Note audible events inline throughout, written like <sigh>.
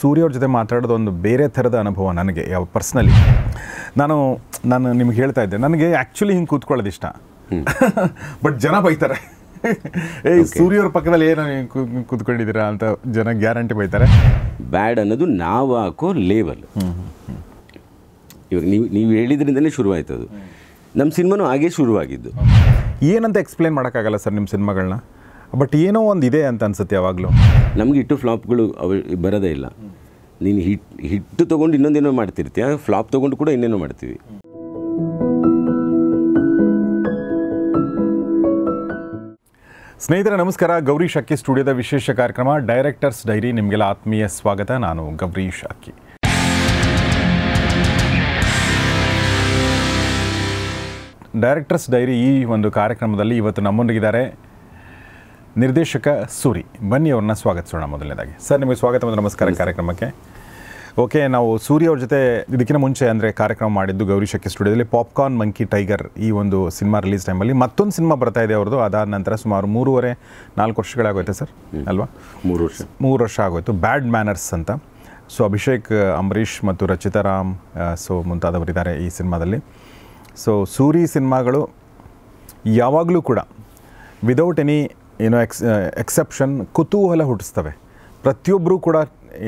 ಸೂರ್ಯವ್ರ ಜೊತೆ ಮಾತಾಡೋದು ಒಂದು ಬೇರೆ ಥರದ ಅನುಭವ ನನಗೆ ಯಾವ ಪರ್ಸ್ನಲಿ ನಾನು ನಾನು ನಿಮ್ಗೆ ಹೇಳ್ತಾ ಇದ್ದೆ ನನಗೆ ಆ್ಯಕ್ಚುಲಿ ಹಿಂಗೆ ಕೂತ್ಕೊಳ್ಳೋದು ಇಷ್ಟ ಬಟ್ ಜನ ಬೈತಾರೆ <laughs> ಏ ಸೂರ್ಯವ್ರ ಪಕ್ಕದಲ್ಲಿ ಏನೋ ಕೂತ್ಕೊಂಡಿದ್ದೀರಾ ಅಂತ ಜನ ಗ್ಯಾರಂಟಿ ಬೈತಾರೆ ಬ್ಯಾಡ್ ಅನ್ನೋದು ನಾವು ಹಾಕೋ ಲೇವಲ್ ಇವಾಗ ನೀವು ನೀವು ಹೇಳಿದ್ರಿಂದಲೇ ಶುರುವಾಯ್ತು ಅದು ನಮ್ಮ ಸಿನಿಮಾನು ಹಾಗೇ ಶುರುವಾಗಿದ್ದು ಏನಂತ ಎಕ್ಸ್ಪ್ಲೇನ್ ಮಾಡೋಕ್ಕಾಗಲ್ಲ ಸರ್ ನಿಮ್ಮ ಸಿನಿಮಾಗಳನ್ನ ಬಟ್ ಏನೋ ಒಂದು ಇದೆ ಅಂತ ಅನ್ಸುತ್ತೆ ಯಾವಾಗಲೂ ನಮಗೆ ಹಿಟ್ಟು ಫ್ಲಾಪ್ಗಳು ಬರೋದೇ ಇಲ್ಲ ನೀನು ಹಿಟ್ ಹಿಟ್ಟು ತೊಗೊಂಡು ಇನ್ನೊಂದೇನೋ ಮಾಡ್ತಿರ್ತೀಯ ಫ್ಲಾಪ್ ತೊಗೊಂಡು ಕೂಡ ಇನ್ನೇನೋ ಮಾಡ್ತೀವಿ ಸ್ನೇಹಿತರೆ ನಮಸ್ಕಾರ ಗೌರಿ ಶಾಕಿ ಸ್ಟುಡಿಯೋದ ವಿಶೇಷ ಕಾರ್ಯಕ್ರಮ ಡೈರೆಕ್ಟರ್ಸ್ ಡೈರಿ ನಿಮಗೆಲ್ಲ ಆತ್ಮೀಯ ಸ್ವಾಗತ ನಾನು ಗೌರಿ ಶಾಕಿ ಡೈರೆಕ್ಟರ್ಸ್ ಡೈರಿ ಈ ಒಂದು ಕಾರ್ಯಕ್ರಮದಲ್ಲಿ ಇವತ್ತು ನಮ್ಮೊಂದಿಗಿದ್ದಾರೆ ನಿರ್ದೇಶಕ ಸೂರಿ ಬನ್ನಿ ಅವ್ರನ್ನ ಸ್ವಾಗತಿಸೋಣ ಮೊದಲನೇದಾಗಿ ಸರ್ ನಿಮಗೆ ಸ್ವಾಗತ ಮತ್ತು ನಮಸ್ಕಾರ ಕಾರ್ಯಕ್ರಮಕ್ಕೆ ಓಕೆ ನಾವು ಸೂರ್ಯ ಅವ್ರ ಜೊತೆ ಇದಕ್ಕಿಂತ ಮುಂಚೆ ಅಂದರೆ ಕಾರ್ಯಕ್ರಮ ಮಾಡಿದ್ದು ಗೌರಿ ಶಕ್ತಿ ಸ್ಟುಡಿಯೋದಲ್ಲಿ ಪಾಪ್ಕಾರ್ನ್ ಮಂಕಿ ಟೈಗರ್ ಈ ಒಂದು ಸಿನಿಮಾ ರಿಲೀಸ್ ಟೈಮಲ್ಲಿ ಮತ್ತೊಂದು ಸಿನಿಮಾ ಬರ್ತಾ ಇದೆ ಅವ್ರದ್ದು ಅದಾದ ನಂತರ ಸುಮಾರು ಮೂರುವರೆ ನಾಲ್ಕು ವರ್ಷಗಳಾಗೋಯ್ತು ಸರ್ ಅಲ್ವಾ ಮೂರು ವರ್ಷ ಮೂರು ವರ್ಷ ಆಗೋಯ್ತು ಬ್ಯಾಡ್ ಮ್ಯಾನರ್ಸ್ ಅಂತ ಸೊ ಅಭಿಷೇಕ್ ಅಂಬರೀಷ್ ಮತ್ತು ರಚಿತಾ ರಾಮ್ ಸೊ ಮುಂತಾದವರಿದ್ದಾರೆ ಈ ಸಿನಿಮಾದಲ್ಲಿ ಸೊ ಸೂರಿ ಸಿನಿಮಾಗಳು ಯಾವಾಗಲೂ ಕೂಡ ವಿದೌಟ್ ಎನಿ ಏನೋ ಎಕ್ಸ್ ಎಕ್ಸೆಪ್ಷನ್ ಕುತೂಹಲ ಹುಟ್ಟಿಸ್ತವೆ ಪ್ರತಿಯೊಬ್ಬರೂ ಕೂಡ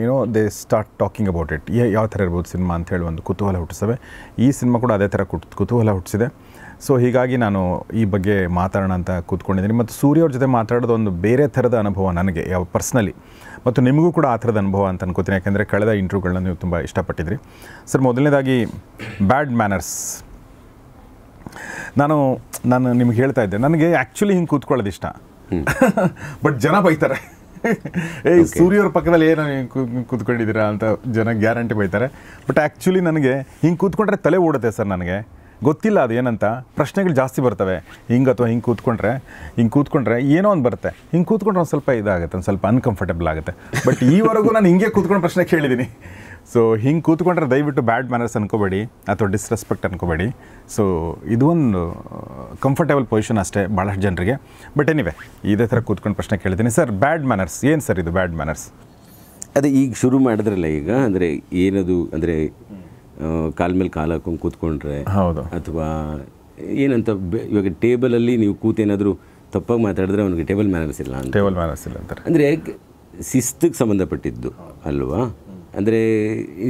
ಏನೋ they start talking about it ಯಾವ ಥರ ಇರ್ಬೋದು ಸಿನಿಮಾ ಅಂತ ಹೇಳಿ ಒಂದು ಕುತೂಹಲ ಹುಟ್ಟಿಸ್ತವೆ ಈ ಸಿನಿಮಾ ಕೂಡ ಅದೇ ಥರ ಕುಟ್ ಕುತೂಹಲ ಹುಟ್ಟಿಸಿದೆ ಸೊ ಹೀಗಾಗಿ ನಾನು ಈ ಬಗ್ಗೆ ಮಾತಾಡೋಣ ಅಂತ ಕೂತ್ಕೊಂಡಿದ್ದೀನಿ ಮತ್ತು ಸೂರ್ಯ ಅವ್ರ ಜೊತೆ ಮಾತಾಡೋದು ಒಂದು ಬೇರೆ ಥರದ ಅನುಭವ ನನಗೆ ಯಾವ ಪರ್ಸ್ನಲಿ ಮತ್ತು ನಿಮಗೂ ಕೂಡ ಆ ಥರದ ಅನುಭವ ಅಂತ ಅನ್ಕೋತೀನಿ ಯಾಕೆಂದರೆ ಕಳೆದ ಇಂಟ್ರ್ಯೂಗಳನ್ನ ನೀವು ತುಂಬ ಇಷ್ಟಪಟ್ಟಿದ್ರಿ ಸರ್ ಮೊದಲನೇದಾಗಿ ಬ್ಯಾಡ್ ಮ್ಯಾನರ್ಸ್ ನಾನು ನಾನು ನಿಮ್ಗೆ ಹೇಳ್ತಾ ಇದ್ದೆ ನನಗೆ ಆ್ಯಕ್ಚುಲಿ ಹಿಂಗೆ ಕೂತ್ಕೊಳ್ಳೋದು ಇಷ್ಟ ಬಟ್ ಜನ ಬೈತಾರೆ ಏ ಸೂರ್ಯವ್ರ ಪಕ್ಕದಲ್ಲಿ ಏನೋ ಕೂತ್ಕೊಂಡಿದ್ದೀರಾ ಅಂತ ಜನ ಗ್ಯಾರಂಟಿ ಬೈತಾರೆ ಬಟ್ ಆ್ಯಕ್ಚುಲಿ ನನಗೆ ಹಿಂಗೆ ಕೂತ್ಕೊಂಡ್ರೆ ತಲೆ ಓಡುತ್ತೆ ಸರ್ ನನಗೆ ಗೊತ್ತಿಲ್ಲ ಅದು ಏನಂತ ಪ್ರಶ್ನೆಗಳು ಜಾಸ್ತಿ ಬರ್ತವೆ ಹಿಂಗೆ ಅಥವಾ ಹಿಂಗೆ ಕೂತ್ಕೊಂಡ್ರೆ ಹಿಂಗೆ ಕೂತ್ಕೊಂಡ್ರೆ ಏನೋ ಒಂದು ಬರುತ್ತೆ ಹಿಂಗೆ ಕೂತ್ಕೊಂಡ್ರೆ ಒಂದು ಸ್ವಲ್ಪ ಇದಾಗುತ್ತೆ ಒಂದು ಸ್ವಲ್ಪ ಅನ್ಕಂಫರ್ಟೇಬಲ್ ಆಗುತ್ತೆ ಬಟ್ ಈವರೆಗೂ ನಾನು ಹಿಂಗೆ ಕೂತ್ಕೊಂಡು ಪ್ರಶ್ನೆ ಕೇಳಿದ್ದೀನಿ ಸೊ ಹಿಂಗೆ ಕೂತ್ಕೊಂಡ್ರೆ ದಯವಿಟ್ಟು ಬ್ಯಾಡ್ ಮ್ಯಾನರ್ಸ್ ಅನ್ಕೋಬೇಡಿ ಅಥವಾ ಡಿಸ್ರೆಸ್ಪೆಕ್ಟ್ ಅನ್ಕೋಬೇಡಿ ಸೊ ಇದು ಒಂದು ಕಂಫರ್ಟೇಬಲ್ ಪೊಸಿಷನ್ ಅಷ್ಟೇ ಭಾಳಷ್ಟು ಜನರಿಗೆ ಬಟ್ ಎನಿವೆ ಇದೇ ಥರ ಕೂತ್ಕೊಂಡು ಪ್ರಶ್ನೆ ಕೇಳ್ತೀನಿ ಸರ್ ಬ್ಯಾಡ್ ಮ್ಯಾನರ್ಸ್ ಏನು ಸರ್ ಇದು ಬ್ಯಾಡ್ ಮ್ಯಾನರ್ಸ್ ಅದೇ ಈಗ ಶುರು ಮಾಡಿದ್ರಲ್ಲ ಈಗ ಅಂದರೆ ಏನದು ಅಂದರೆ ಕಾಲ ಮೇಲೆ ಕಾಲು ಹಾಕೊಂಡು ಕೂತ್ಕೊಂಡ್ರೆ ಹೌದು ಅಥವಾ ಏನಂತ ಇವಾಗ ಟೇಬಲಲ್ಲಿ ನೀವು ಕೂತೇನಾದರೂ ತಪ್ಪಾಗಿ ಮಾತಾಡಿದ್ರೆ ಅವನಿಗೆ ಟೇಬಲ್ ಮ್ಯಾನರ್ಸ್ ಇಲ್ಲ ಟೇಬಲ್ ಮ್ಯಾನರ್ಸ್ ಇಲ್ಲ ಅಂತಾರೆ ಅಂದರೆ ಶಿಸ್ತಿಗೆ ಸಂಬಂಧಪಟ್ಟಿದ್ದು ಅಲ್ವಾ ಅಂದರೆ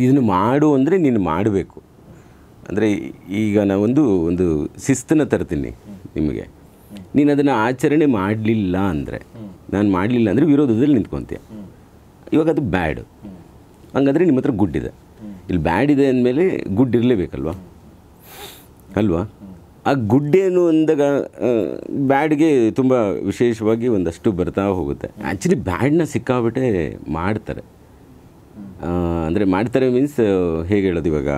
ಇದನ್ನು ಮಾಡು ಅಂದರೆ ನೀನು ಮಾಡಬೇಕು ಅಂದರೆ ಈಗ ನಾವೊಂದು ಒಂದು ಶಿಸ್ತನ್ನು ತರ್ತೀನಿ ನಿಮಗೆ ನೀನು ಅದನ್ನು ಆಚರಣೆ ಮಾಡಲಿಲ್ಲ ಅಂದರೆ ನಾನು ಮಾಡಲಿಲ್ಲ ಅಂದರೆ ವಿರೋಧದಲ್ಲಿ ನಿಂತ್ಕೊತೀಯ ಇವಾಗ ಅದು ಬ್ಯಾಡ್ ಹಂಗಂದರೆ ನಿಮ್ಮ ಹತ್ರ ಗುಡ್ ಇದೆ ಇಲ್ಲಿ ಬ್ಯಾಡ್ ಇದೆ ಅಂದಮೇಲೆ ಗುಡ್ ಇರಲೇಬೇಕಲ್ವಾ ಅಲ್ವಾ ಆ ಗುಡ್ಡೇನು ಅಂದಾಗ ಬ್ಯಾಡ್ಗೆ ತುಂಬ ವಿಶೇಷವಾಗಿ ಒಂದಷ್ಟು ಬರ್ತಾ ಹೋಗುತ್ತೆ ಆ್ಯಕ್ಚುಲಿ ಬ್ಯಾಡ್ನ ಸಿಕ್ಕಾಬಿಟ್ಟೆ ಮಾಡ್ತಾರೆ ಅಂದರೆ ಮಾಡ್ತಾರೆ ಮೀನ್ಸ್ ಹೇಗೆ ಹೇಳೋದು ಇವಾಗ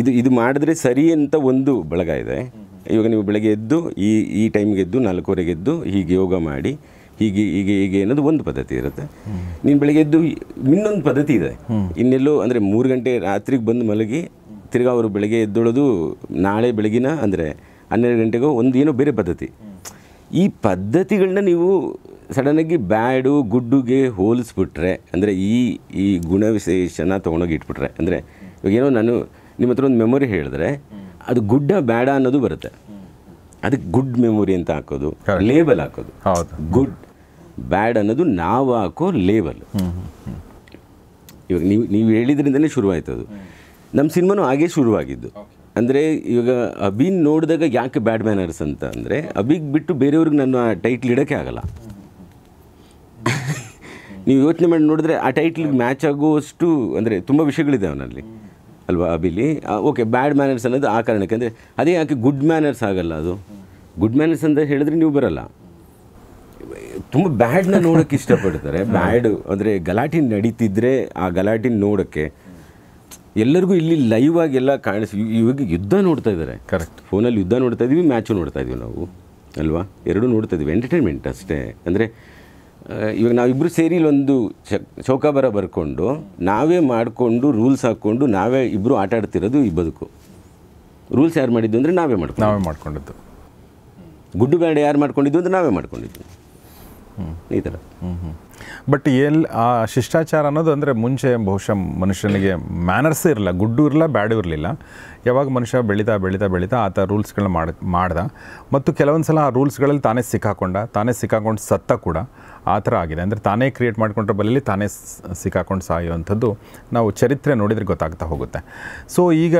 ಇದು ಇದು ಮಾಡಿದ್ರೆ ಸರಿ ಅಂತ ಒಂದು ಬಳಗ ಇದೆ ಇವಾಗ ನೀವು ಬೆಳಗ್ಗೆ ಎದ್ದು ಈ ಈ ಟೈಮ್ಗೆ ಎದ್ದು ನಾಲ್ಕೂವರೆಗೆ ಎದ್ದು ಹೀಗೆ ಯೋಗ ಮಾಡಿ ಹೀಗೆ ಹೀಗೆ ಹೀಗೆ ಅನ್ನೋದು ಒಂದು ಪದ್ಧತಿ ಇರುತ್ತೆ ನೀನು ಬೆಳಗ್ಗೆ ಎದ್ದು ಇನ್ನೊಂದು ಪದ್ಧತಿ ಇದೆ ಇನ್ನೆಲ್ಲೋ ಅಂದರೆ ಮೂರು ಗಂಟೆ ರಾತ್ರಿಗೆ ಬಂದು ಮಲಗಿ ತಿರ್ಗಾ ಅವರು ಬೆಳಗ್ಗೆ ಎದ್ದೊಳೋದು ನಾಳೆ ಬೆಳಗಿನ ಅಂದರೆ ಹನ್ನೆರಡು ಗಂಟೆಗೋ ಒಂದು ಏನೋ ಬೇರೆ ಪದ್ಧತಿ ಈ ಪದ್ಧತಿಗಳನ್ನ ನೀವು ಸಡನ್ನಾಗಿ ಬ್ಯಾಡು ಗುಡ್ಡುಗೆ ಹೋಲಿಸ್ಬಿಟ್ರೆ ಅಂದರೆ ಈ ಈ ಗುಣವಿಶೇಷನ ತೊಗೊಂಡೋಗಿ ಇಟ್ಬಿಟ್ರೆ ಅಂದರೆ ಏನೋ ನಾನು ನಿಮ್ಮ ಹತ್ರ ಒಂದು ಮೆಮೊರಿ ಹೇಳಿದ್ರೆ ಅದು ಗುಡ್ಡ ಬ್ಯಾಡ ಅನ್ನೋದು ಬರುತ್ತೆ ಅದಕ್ಕೆ ಗುಡ್ ಮೆಮೊರಿ ಅಂತ ಹಾಕೋದು ಲೇಬಲ್ ಹಾಕೋದು ಗುಡ್ ಬ್ಯಾಡ್ ಅನ್ನೋದು ನಾವು ಹಾಕೋ ಲೇಬಲ್ ಇವಾಗ ನೀವು ನೀವು ಹೇಳಿದ್ರಿಂದಲೇ ಶುರುವಾಯ್ತು ಅದು ನಮ್ಮ ಸಿನಿಮಾನು ಹಾಗೇ ಶುರುವಾಗಿದ್ದು ಅಂದರೆ ಇವಾಗ ಅಭಿನ್ ನೋಡಿದಾಗ ಯಾಕೆ ಬ್ಯಾಡ್ ಮ್ಯಾನರ್ಸ್ ಅಂತ ಅಂದರೆ ಅಭಿಗೆ ಬಿಟ್ಟು ಬೇರೆಯವ್ರಿಗೆ ನನ್ನ ಟೈಟ್ಲ್ ಇಡೋಕ್ಕೆ ಆಗಲ್ಲ ನೀವು ಯೋಚನೆ ಮಾಡಿ ನೋಡಿದ್ರೆ ಆ ಟೈಟ್ಲ್ ಮ್ಯಾಚ್ ಆಗುವಷ್ಟು ಅಂದರೆ ತುಂಬ ವಿಷಯಗಳಿದೆ ಅವನಲ್ಲಿ ಅಲ್ವಾ ಅಬಿಲಿ ಓಕೆ ಬ್ಯಾಡ್ ಮ್ಯಾನರ್ಸ್ ಅನ್ನೋದು ಆ ಕಾರಣಕ್ಕೆ ಅಂದರೆ ಅದೇ ಯಾಕೆ ಗುಡ್ ಮ್ಯಾನರ್ಸ್ ಆಗಲ್ಲ ಅದು ಗುಡ್ ಮ್ಯಾನರ್ಸ್ ಅಂತ ಹೇಳಿದ್ರೆ ನೀವು ಬರಲ್ಲ ತುಂಬ ಬ್ಯಾಡ್ನ ನೋಡೋಕ್ಕೆ ಇಷ್ಟಪಡ್ತಾರೆ ಬ್ಯಾಡ್ ಅಂದರೆ ಗಲಾಟೆ ನಡೀತಿದ್ರೆ ಆ ಗಲಾಟೆ ನೋಡೋಕ್ಕೆ ಎಲ್ಲರಿಗೂ ಇಲ್ಲಿ ಲೈವ್ ಆಗಿ ಕಾಣಿಸ್ ಇವಾಗ ಯುದ್ಧ ನೋಡ್ತಾ ಇದ್ದಾರೆ ಕರೆಕ್ಟ್ ಫೋನಲ್ಲಿ ಯುದ್ಧ ನೋಡ್ತಾ ಇದೀವಿ ಮ್ಯಾಚು ನೋಡ್ತಾ ಇದೀವಿ ನಾವು ಅಲ್ವಾ ಎರಡೂ ನೋಡ್ತಾ ಇದೀವಿ ಎಂಟರ್ಟೈನ್ಮೆಂಟ್ ಅಷ್ಟೇ ಅಂದರೆ ಇವಾಗ ನಾವಿಬ್ಬರು ಸೇರಿ ಇಲ್ಲೊಂದು ಚೌಕಾಬಾರ ಬರ್ಕೊಂಡು ನಾವೇ ಮಾಡಿಕೊಂಡು ರೂಲ್ಸ್ ಹಾಕ್ಕೊಂಡು ನಾವೇ ಇಬ್ಬರು ಆಟ ಆಡ್ತಿರೋದು ಈ ಬದುಕು ರೂಲ್ಸ್ ಯಾರು ಮಾಡಿದ್ದು ಅಂದರೆ ನಾವೇ ಮಾಡ್ಕೊಂಡು ನಾವೇ ಮಾಡ್ಕೊಂಡಿದ್ದು ಗುಡ್ಡು ಬೇಡ ಯಾರು ಮಾಡ್ಕೊಂಡಿದ್ದು ಅಂದರೆ ನಾವೇ ಮಾಡ್ಕೊಂಡಿದ್ದು ಈ ಥರ ಹ್ಞೂ ಬಟ್ ಎಲ್ಲಿ ಆ ಶಿಷ್ಟಾಚಾರ ಅನ್ನೋದು ಅಂದರೆ ಮುಂಚೆ ಬಹುಶಃ ಮನುಷ್ಯನಿಗೆ ಮ್ಯಾನರ್ಸ್ ಇರಲಿಲ್ಲ ಗುಡ್ಡು ಇರಲಿಲ್ಲ ಬ್ಯಾಡ್ ಇರಲಿಲ್ಲ ಯಾವಾಗ ಮನುಷ್ಯ ಬೆಳೀತಾ ಬೆಳೀತಾ ಬೆಳೀತಾ ಆತ ರೂಲ್ಸ್ಗಳನ್ನ ಮಾಡಿ ಮಾಡ್ದ ಮತ್ತು ಕೆಲವೊಂದು ಸಲ ಆ ರೂಲ್ಸ್ಗಳಲ್ಲಿ ತಾನೇ ಸಿಕ್ಕಾಕೊಂಡ ತಾನೇ ಸಿಕ್ಕಾಕೊಂಡು ಸತ್ತ ಕೂಡ ಆ ಥರ ಆಗಿದೆ ಅಂದರೆ ತಾನೇ ಕ್ರಿಯೇಟ್ ಮಾಡಿಕೊಂಡ್ರೆ ಬಲೆಯಲ್ಲಿ ತಾನೇ ಸಿಕ್ಕಾಕೊಂಡು ಸಾಯುವಂಥದ್ದು ನಾವು ಚರಿತ್ರೆ ನೋಡಿದರೆ ಗೊತ್ತಾಗ್ತಾ ಹೋಗುತ್ತೆ ಸೊ ಈಗ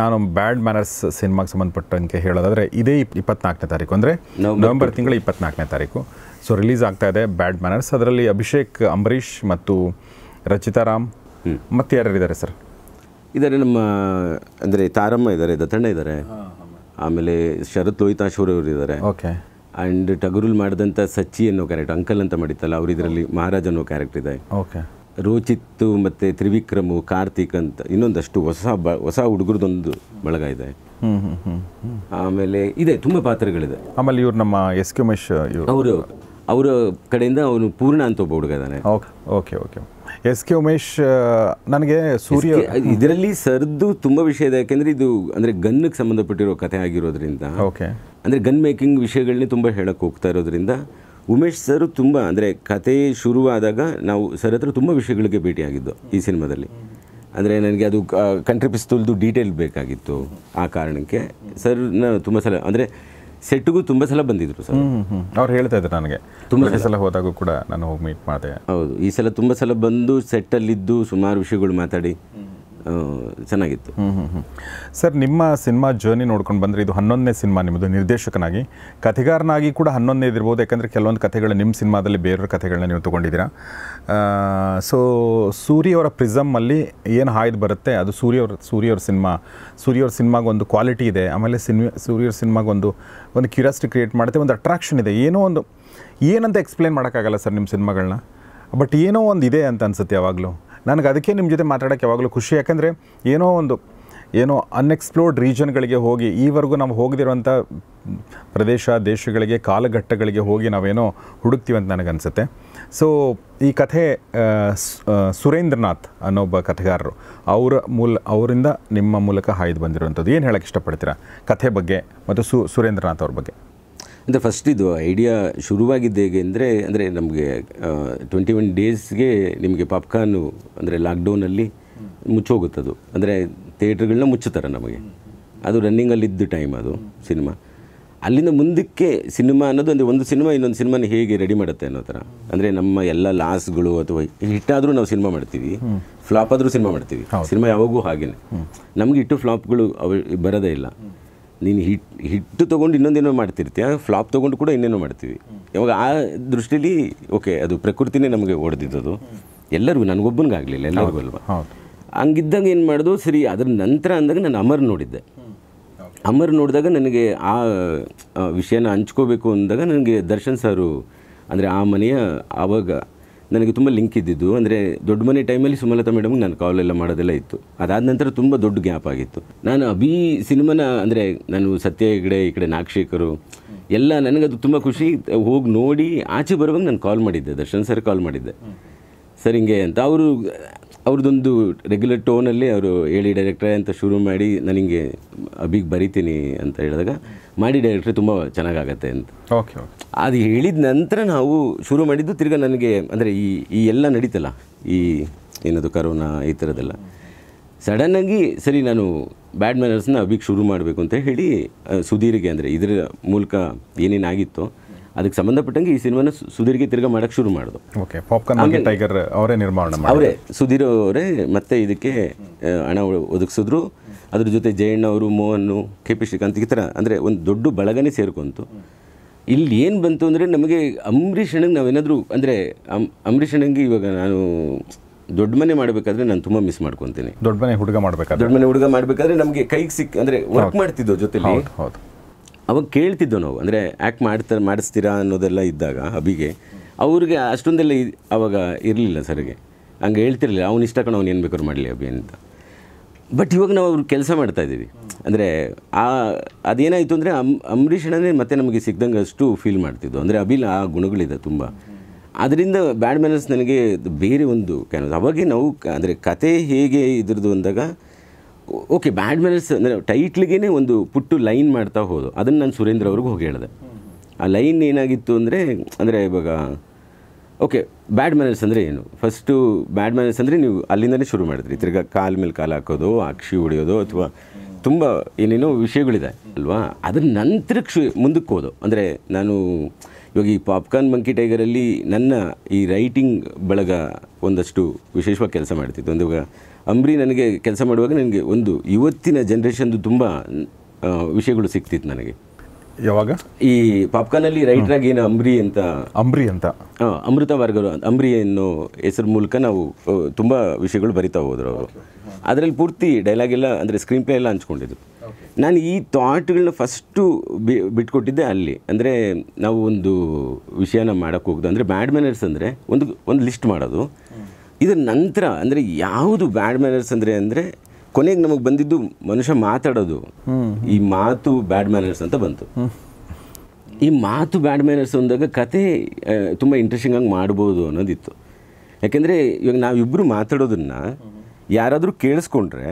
ನಾನು ಬ್ಯಾಡ್ ಮ್ಯಾನರ್ಸ್ ಸಿನಿಮಾಗೆ ಸಂಬಂಧಪಟ್ಟಂಗೆ ಹೇಳೋದಾದರೆ ಇದೇ ಇಪ್ಪತ್ನಾಲ್ಕನೇ ತಾರೀಕು ಅಂದರೆ ನವೆಂಬರ್ ತಿಂಗಳ ಇಪ್ಪತ್ನಾಲ್ಕನೇ ತಾರೀಕು ಸೊ ರಿಲೀಸ್ ಆಗ್ತಾ ಇದೆ ಬ್ಯಾಡ್ ಮ್ಯಾನರ್ಸ್ ಅದರಲ್ಲಿ ಅಭಿಷೇಕ್ ಅಂಬರೀಷ್ ಮತ್ತು ರಚಿತಾ ರಾಮ್ ಮತ್ತು ಯಾರ್ಯಾರಿದ್ದಾರೆ ಸರ್ ಇದ್ದಾರೆ ನಮ್ಮ ಅಂದರೆ ತಾರಮ್ಮ ಇದ್ದಾರೆ ದತ್ತಣ್ಣ ಇದ್ದಾರೆ ಆಮೇಲೆ ಶರತ್ ಲೋಹಿತಾಶೂರ್ ಅವರು ಇದ್ದಾರೆ ಓಕೆ ಆ್ಯಂಡ್ ಟಗರುಲ್ ಮಾಡಿದಂಥ ಸಚ್ಚಿ ಅನ್ನೋ ಕ್ಯಾರೆಕ್ಟರ್ ಅಂಕಲ್ ಅಂತ ಮಾಡಿತ್ತಲ್ಲ ಅವರು ಇದರಲ್ಲಿ ಮಹಾರಾಜ್ ಅನ್ನೋ ಕ್ಯಾರೆಕ್ಟರ್ ಇದೆ ಓಕೆ ರೋಚಿತ್ತು ಮತ್ತು ತ್ರಿವಿಕ್ರಮು ಕಾರ್ತಿಕ್ ಅಂತ ಇನ್ನೊಂದಷ್ಟು ಹೊಸ ಬ ಹೊಸ ಹುಡುಗರದೊಂದು ಬಳಗ ಇದೆ ಆಮೇಲೆ ಇದೆ ತುಂಬ ಪಾತ್ರಗಳಿದೆ ಆಮೇಲೆ ಇವರು ನಮ್ಮ ಎಸ್ ಕೆ ಅವರು ಅವರ ಕಡೆಯಿಂದ ಅವನು ಪೂರ್ಣ ಅಂತ ಒಬ್ಬ ಹುಡುಗ ಇದ್ದಾನೆ okay okay S K Umesh ನನಗೆ ಸೂರ್ಯ ಇದರಲ್ಲಿ ಸರ್ದು ತುಂಬ ವಿಷಯ ಇದೆ ಯಾಕೆಂದರೆ ಇದು ಅಂದರೆ ಗನ್ನಿಗೆ ಸಂಬಂಧಪಟ್ಟಿರೋ ಕಥೆ ಆಗಿರೋದ್ರಿಂದ ಓಕೆ ಅಂದರೆ ಗನ್ ಮೇಕಿಂಗ್ ವಿಷಯಗಳನ್ನೇ ತುಂಬ ಹೇಳಕ್ಕೆ ಹೋಗ್ತಾ ಇರೋದ್ರಿಂದ ಉಮೇಶ್ ಸರ್ ತುಂಬ ಅಂದರೆ ಕತೆ ಶುರುವಾದಾಗ ನಾವು ಸರ್ ಹತ್ರ ತುಂಬ ವಿಷಯಗಳಿಗೆ ಭೇಟಿಯಾಗಿದ್ದು ಈ ಸಿನಿಮಾದಲ್ಲಿ ಅಂದರೆ ನನಗೆ ಅದು ಕಂಟ್ರಿ ಪಿಸ್ತೂಲ್ದು ಡೀಟೇಲ್ ಬೇಕಾಗಿತ್ತು ಆ ಕಾರಣಕ್ಕೆ ಸರ್ ತುಂಬ ಸಲ ಅಂದರೆ ಸೆಟ್ಗೂ ತುಂಬ ಸಲ ಬಂದಿದ್ರು ಸರ್ ಅವ್ರು ಹೇಳ್ತಾ ಇದ್ರು ನನಗೆ ತುಂಬ ಸಲ ಹೋದಾಗೂ ಕೂಡ ನಾನು ಹೋಗಿ ಮೀಟ್ ಮಾಡಿದೆ ಹೌದು ಈ ಸಲ ತುಂಬ ಸಲ ಬಂದು ಸೆಟ್ಟಲ್ಲಿದ್ದು ಸುಮಾರು ವಿಷಯಗಳು ಮಾತಾಡಿ ಚೆನ್ನಾಗಿತ್ತು ಸರ್ ನಿಮ್ಮ ಸಿನಿಮಾ ಜರ್ನಿ ನೋಡ್ಕೊಂಡು ಬಂದರೆ ಇದು ಹನ್ನೊಂದನೇ ಸಿನಿಮಾ ನಿಮ್ಮದು ನಿರ್ದೇಶಕನಾಗಿ ಕಥೆಗಾರನಾಗಿ ಕೂಡ ಹನ್ನೊಂದನೇ ಇದಿರ್ಬೋದು ಯಾಕಂದರೆ ಕೆಲವೊಂದು ಕಥೆಗಳು ನಿಮ್ಮ ಸಿನಿಮಾದಲ್ಲಿ ಬೇರೆಯವ್ರ ಕಥೆಗಳನ್ನ ನೀವು ತೊಗೊಂಡಿದ್ದೀರಾ ಸೊ ಸೂರ್ಯವರ ಪ್ರಿಸಮ್ಮಲ್ಲಿ ಏನು ಹಾಯ್ದು ಬರುತ್ತೆ ಅದು ಸೂರ್ಯವ್ರ ಸೂರ್ಯವ್ರ ಸಿನಿಮಾ ಸೂರ್ಯವ್ರ ಸಿನಿಮಾಗೊಂದು ಕ್ವಾಲಿಟಿ ಇದೆ ಆಮೇಲೆ ಸಿನಿಮಾ ಸೂರ್ಯವ್ರ ಸಿನಿಮಾಗೊಂದು ಒಂದು ಕ್ಯೂರಿಯಾಸಿಟಿ ಕ್ರಿಯೇಟ್ ಮಾಡುತ್ತೆ ಒಂದು ಅಟ್ರಾಕ್ಷನ್ ಇದೆ ಏನೋ ಒಂದು ಏನಂತ ಎಕ್ಸ್ಪ್ಲೇನ್ ಮಾಡೋಕ್ಕಾಗಲ್ಲ ಸರ್ ನಿಮ್ಮ ಸಿನಿಮಾಗಳನ್ನ ಬಟ್ ಏನೋ ಒಂದು ಇದೆ ಅಂತ ಅನ್ಸುತ್ತೆ ಯಾವಾಗಲೂ ನನಗೆ ಅದಕ್ಕೆ ನಿಮ್ಮ ಜೊತೆ ಮಾತಾಡೋಕ್ಕೆ ಯಾವಾಗಲೂ ಖುಷಿ ಯಾಕಂದರೆ ಏನೋ ಒಂದು ಏನೋ ಅನ್ಎಕ್ಸ್ಪ್ಲೋರ್ಡ್ ರೀಜನ್ಗಳಿಗೆ ಹೋಗಿ ಈವರೆಗೂ ನಾವು ಹೋಗದಿರುವಂಥ ಪ್ರದೇಶ ದೇಶಗಳಿಗೆ ಕಾಲಘಟ್ಟಗಳಿಗೆ ಹೋಗಿ ನಾವೇನೋ ಹುಡುಕ್ತೀವಿ ಅಂತ ನನಗನ್ಸುತ್ತೆ ಸೊ ಈ ಕಥೆ ಸುರೇಂದ್ರನಾಥ್ ಅನ್ನೋ ಒಬ್ಬ ಕಥೆಗಾರರು ಅವರ ಮೂಲ ಅವರಿಂದ ನಿಮ್ಮ ಮೂಲಕ ಹಾಯ್ದು ಬಂದಿರುವಂಥದ್ದು ಏನು ಹೇಳೋಕ್ಕೆ ಇಷ್ಟಪಡ್ತೀರಾ ಕಥೆ ಬಗ್ಗೆ ಮತ್ತು ಸು ಸುರೇಂದ್ರನಾಥ್ ಅವ್ರ ಬಗ್ಗೆ ಅಂದರೆ ಫಸ್ಟ್ ಇದು ಐಡಿಯಾ ಶುರುವಾಗಿದ್ದು ಹೇಗೆ ಅಂದರೆ ಅಂದರೆ ನಮಗೆ ಟ್ವೆಂಟಿ ಒನ್ ಡೇಸ್ಗೆ ನಿಮಗೆ ಪಾಪ್ಕಾರ್ನು ಅಂದರೆ ಲಾಕ್ಡೌನಲ್ಲಿ ಮುಚ್ಚೋಗುತ್ತದು ಅಂದರೆ ಥಿಯೇಟ್ರ್ಗಳನ್ನ ಮುಚ್ಚುತ್ತಾರೆ ನಮಗೆ ಅದು ರನ್ನಿಂಗಲ್ಲಿದ್ದ ಟೈಮ್ ಅದು ಸಿನಿಮಾ ಅಲ್ಲಿಂದ ಮುಂದಕ್ಕೆ ಸಿನಿಮಾ ಅನ್ನೋದು ಅಂದರೆ ಒಂದು ಸಿನಿಮಾ ಇನ್ನೊಂದು ಸಿನಿಮಾನ ಹೇಗೆ ರೆಡಿ ಮಾಡುತ್ತೆ ಅನ್ನೋ ಥರ ಅಂದರೆ ನಮ್ಮ ಎಲ್ಲ ಲಾಸ್ಗಳು ಅಥವಾ ಹಿಟ್ಟಾದರೂ ನಾವು ಸಿನಿಮಾ ಮಾಡ್ತೀವಿ ಫ್ಲಾಪ್ ಆದರೂ ಸಿನಿಮಾ ಮಾಡ್ತೀವಿ ಸಿನಿಮಾ ಯಾವಾಗೂ ಹಾಗೇ ನಮಗೆ ಇಟ್ಟು ಫ್ಲಾಪ್ಗಳು ಅವ ಬರೋದೇ ಇಲ್ಲ ನೀನು ಹಿಟ್ ಹಿಟ್ಟು ತೊಗೊಂಡು ಇನ್ನೊಂದೇನೋ ಮಾಡ್ತಿರ್ತೀಯ ಫ್ಲಾಪ್ ತೊಗೊಂಡು ಕೂಡ ಇನ್ನೇನೋ ಮಾಡ್ತೀವಿ ಇವಾಗ ಆ ದೃಷ್ಟಿಲಿ ಓಕೆ ಅದು ಪ್ರಕೃತಿನೇ ನಮಗೆ ಹೊಡೆದಿದ್ದದು ಎಲ್ಲರಿಗೂ ಆಗಲಿಲ್ಲ ಎಲ್ಲರಿಗೂ ಅಲ್ವಾ ಹಂಗಿದ್ದಾಗ ಏನು ಮಾಡೋದು ಸರಿ ಅದ್ರ ನಂತರ ಅಂದಾಗ ನಾನು ಅಮರ್ ನೋಡಿದ್ದೆ ಅಮರ್ ನೋಡಿದಾಗ ನನಗೆ ಆ ವಿಷಯನ ಹಂಚ್ಕೋಬೇಕು ಅಂದಾಗ ನನಗೆ ದರ್ಶನ್ ಸಾರು ಅಂದರೆ ಆ ಮನೆಯ ಆವಾಗ ನನಗೆ ತುಂಬ ಲಿಂಕ್ ಇದ್ದಿದ್ದು ಅಂದರೆ ದೊಡ್ಡ ಮನೆ ಟೈಮಲ್ಲಿ ಸುಮಲತಾ ಮೇಡಮ್ಗೆ ನಾನು ಕಾಲ್ ಎಲ್ಲ ಮಾಡೋದೆಲ್ಲ ಇತ್ತು ಅದಾದ ನಂತರ ತುಂಬ ದೊಡ್ಡ ಗ್ಯಾಪ್ ಆಗಿತ್ತು ನಾನು ಅಭಿ ಸಿನಿಮಾನ ಅಂದರೆ ನಾನು ಸತ್ಯ ಹೆಗ್ಡೆ ಈ ಕಡೆ ನಾಗಶೇಖರು ಎಲ್ಲ ನನಗದು ತುಂಬ ಖುಷಿ ಹೋಗಿ ನೋಡಿ ಆಚೆ ಬರುವಾಗ ನಾನು ಕಾಲ್ ಮಾಡಿದ್ದೆ ದರ್ಶನ್ ಸರ್ ಕಾಲ್ ಮಾಡಿದ್ದೆ ಸರ್ ಹಿಂಗೆ ಅಂತ ಅವರು ಅವ್ರದ್ದೊಂದು ರೆಗ್ಯುಲರ್ ಟೋನಲ್ಲಿ ಅವರು ಹೇಳಿ ಡೈರೆಕ್ಟ್ರೇ ಅಂತ ಶುರು ಮಾಡಿ ನನಗೆ ಅಭಿಗೆ ಬರಿತೀನಿ ಅಂತ ಹೇಳಿದಾಗ ಮಾಡಿ ಡೈರೆಕ್ಟ್ರಿ ತುಂಬ ಚೆನ್ನಾಗಾಗತ್ತೆ ಅಂತ ಓಕೆ ಓಕೆ ಅದು ಹೇಳಿದ ನಂತರ ನಾವು ಶುರು ಮಾಡಿದ್ದು ತಿರ್ಗ ನನಗೆ ಅಂದರೆ ಈ ಈ ಎಲ್ಲ ನಡೀತಲ್ಲ ಈ ಏನದು ಕರೋನಾ ಈ ಥರದ್ದೆಲ್ಲ ಸಡನ್ನಾಗಿ ಸರಿ ನಾನು ಬ್ಯಾಡ್ ಮ್ಯಾನರ್ಸ್ನ ಅಭಿಗೆ ಶುರು ಮಾಡಬೇಕು ಅಂತ ಹೇಳಿ ಸುಧೀರಿಗೆ ಅಂದರೆ ಇದರ ಮೂಲಕ ಏನೇನಾಗಿತ್ತು ಅದಕ್ಕೆ ಸಂಬಂಧಪಟ್ಟಂಗೆ ಈ ಸಿನಿಮಾನ ಸುಧೀರ್ಗೆ ತಿರ್ಗಾ ಮಾಡೋಕೆ ಶುರು ಮಾಡೋದು ಓಕೆ ಪಾಪ್ಕಾರ್ನ್ ಟೈಗರ್ ಅವರೇ ನಿರ್ಮಾಣ ಅವರೇ ಸುಧೀರ್ ಅವರೇ ಮತ್ತೆ ಇದಕ್ಕೆ ಹಣ ಒದಗಿಸಿದ್ರು ಅದ್ರ ಜೊತೆ ಜಯಣ್ಣ ಅವರು ಮೋಹನ್ನು ಕೆ ಪಿ ಶ್ರೀಕಾಂತ್ ಈ ಥರ ಅಂದರೆ ಒಂದು ದೊಡ್ಡ ಬಳಗನೇ ಸೇರ್ಕೊಂತು ಇಲ್ಲಿ ಏನು ಬಂತು ಅಂದರೆ ನಮಗೆ ಅಂಬರೀಷ್ ಅಣ್ಣಗೆ ನಾವೇನಾದರೂ ಅಂದರೆ ಅಮ್ ಅಂಬರೀಷ್ ಅಣ್ಣಂಗೆ ಇವಾಗ ನಾನು ದೊಡ್ಡ ಮನೆ ಮಾಡಬೇಕಾದ್ರೆ ನಾನು ತುಂಬ ಮಿಸ್ ಮಾಡ್ಕೊತೀನಿ ದೊಡ್ಡ ಮನೆ ಹುಡುಗ ಮಾಡಬೇಕಾದ್ರೆ ದೊಡ್ಡ ಮನೆ ಹುಡುಗ ಮಾಡಬೇಕಾದ್ರೆ ನಮಗೆ ಕೈಗೆ ಸಿಕ್ಕ ಅಂದರೆ ವರ್ಕ್ ಮಾಡ್ತಿದ್ದೋ ಜೊತೆಲಿ ಹೌದು ಅವಾಗ ಕೇಳ್ತಿದ್ದೋ ನಾವು ಅಂದರೆ ಆ್ಯಕ್ಟ್ ಮಾಡ್ತಾರೆ ಮಾಡಿಸ್ತೀರಾ ಅನ್ನೋದೆಲ್ಲ ಇದ್ದಾಗ ಅಬಿಗೆ ಅವ್ರಿಗೆ ಅಷ್ಟೊಂದೆಲ್ಲ ಅವಾಗ ಇರಲಿಲ್ಲ ಸರ್ಗೆ ಹಂಗೆ ಹೇಳ್ತಿರಲಿಲ್ಲ ಅವ್ನು ಇಷ್ಟ ಕಣ ಅವ್ನು ಏನು ಬೇಕಾದ್ರು ಮಾಡಲಿ ಅಬಿ ಅಂತ ಬಟ್ ಇವಾಗ ನಾವು ಅವ್ರ ಕೆಲಸ ಮಾಡ್ತಾಯಿದ್ದೀವಿ ಅಂದರೆ ಆ ಅದೇನಾಯಿತು ಅಂದರೆ ಅಮ್ ಅಂಬರೀಷ್ ಮತ್ತೆ ನಮಗೆ ಸಿಗ್ದಂಗೆ ಅಷ್ಟು ಫೀಲ್ ಮಾಡ್ತಿದ್ದು ಅಂದರೆ ಅಭಿಲ್ ಆ ಗುಣಗಳಿದೆ ತುಂಬ ಅದರಿಂದ ಬ್ಯಾಡ್ ಮ್ಯಾನರ್ಸ್ ನನಗೆ ಬೇರೆ ಒಂದು ಕ್ಯಾನ್ವಸ್ ಅವಾಗೆ ನಾವು ಅಂದರೆ ಕತೆ ಹೇಗೆ ಇದ್ರದ್ದು ಅಂದಾಗ ಓಕೆ ಬ್ಯಾಡ್ ಮ್ಯಾನರ್ಸ್ ಅಂದರೆ ಟೈಟ್ಲಿಗೇ ಒಂದು ಪುಟ್ಟು ಲೈನ್ ಮಾಡ್ತಾ ಹೋದು ಅದನ್ನು ನಾನು ಸುರೇಂದ್ರ ಅವ್ರಿಗೆ ಹೋಗಿ ಹೇಳಿದೆ ಆ ಲೈನ್ ಏನಾಗಿತ್ತು ಅಂದರೆ ಅಂದರೆ ಇವಾಗ ಓಕೆ ಬ್ಯಾಡ್ ಮ್ಯಾನರ್ಸ್ ಅಂದರೆ ಏನು ಫಸ್ಟು ಬ್ಯಾಡ್ ಮ್ಯಾನರ್ಸ್ ಅಂದರೆ ನೀವು ಅಲ್ಲಿಂದಲೇ ಶುರು ಮಾಡಿದ್ರಿ ತಿರ್ಗಾ ಕಾಲ ಮೇಲೆ ಕಾಲು ಹಾಕೋದು ಅಕ್ಷಿ ಹೊಡೆಯೋದು ಅಥವಾ ತುಂಬ ಏನೇನೋ ವಿಷಯಗಳಿದೆ ಅಲ್ವಾ ಅದರ ನಂತರಕ್ಕೆ ಶು ಮುಂದಕ್ಕೆ ಹೋದು ಅಂದರೆ ನಾನು ಇವಾಗ ಈ ಪಾಪ್ಕಾರ್ನ್ ಮಂಕಿ ಟೈಗರಲ್ಲಿ ನನ್ನ ಈ ರೈಟಿಂಗ್ ಬಳಗ ಒಂದಷ್ಟು ವಿಶೇಷವಾಗಿ ಕೆಲಸ ಮಾಡ್ತಿತ್ತು ಒಂದು ಇವಾಗ ಅಂಬ್ರಿ ನನಗೆ ಕೆಲಸ ಮಾಡುವಾಗ ನನಗೆ ಒಂದು ಇವತ್ತಿನ ಜನ್ರೇಷನ್ದು ತುಂಬ ವಿಷಯಗಳು ಸಿಗ್ತಿತ್ತು ನನಗೆ ಯಾವಾಗ ಈ ಪಾಪ್ಕಾನಲ್ಲಿ ರೈಟರ್ ಆಗಿ ಏನು ಅಂಬ್ರಿ ಅಂತ ಅಂಬ್ರಿ ಅಂತ ಅಮೃತ ವರ್ಗರು ಅಂಬ್ರಿ ಅನ್ನೋ ಹೆಸರು ಮೂಲಕ ನಾವು ತುಂಬ ವಿಷಯಗಳು ಬರಿತಾ ಹೋದರು ಅವರು ಅದರಲ್ಲಿ ಪೂರ್ತಿ ಡೈಲಾಗ್ ಎಲ್ಲ ಅಂದರೆ ಸ್ಕ್ರೀನ್ ಪ್ಲೇ ಎಲ್ಲ ಹಂಚ್ಕೊಂಡಿದ್ದು ನಾನು ಈ ಥಾಟ್ಗಳನ್ನ ಫಸ್ಟು ಬಿ ಬಿಟ್ಕೊಟ್ಟಿದ್ದೆ ಅಲ್ಲಿ ಅಂದರೆ ನಾವು ಒಂದು ವಿಷಯನ ಮಾಡೋಕ್ಕೆ ಹೋಗೋದು ಅಂದರೆ ಬ್ಯಾಡ್ ಮ್ಯಾನರ್ಸ್ ಅಂದರೆ ಒಂದು ಒಂದು ಲಿಸ್ಟ್ ಮಾಡೋದು ಇದರ ನಂತರ ಅಂದರೆ ಯಾವುದು ಬ್ಯಾಡ್ ಮ್ಯಾನರ್ಸ್ ಅಂದರೆ ಅಂದರೆ ಕೊನೆಗೆ ನಮಗೆ ಬಂದಿದ್ದು ಮನುಷ್ಯ ಮಾತಾಡೋದು ಈ ಮಾತು ಬ್ಯಾಡ್ ಮ್ಯಾನರ್ಸ್ ಅಂತ ಬಂತು ಈ ಮಾತು ಬ್ಯಾಡ್ ಮ್ಯಾನರ್ಸ್ ಅಂದಾಗ ಕತೆ ತುಂಬ ಇಂಟ್ರೆಸ್ಟಿಂಗ್ ಆಗಿ ಮಾಡ್ಬೋದು ಅನ್ನೋದಿತ್ತು ಯಾಕೆಂದರೆ ಇವಾಗ ನಾವಿಬ್ಬರು ಮಾತಾಡೋದನ್ನು ಯಾರಾದರೂ ಕೇಳಿಸ್ಕೊಂಡ್ರೆ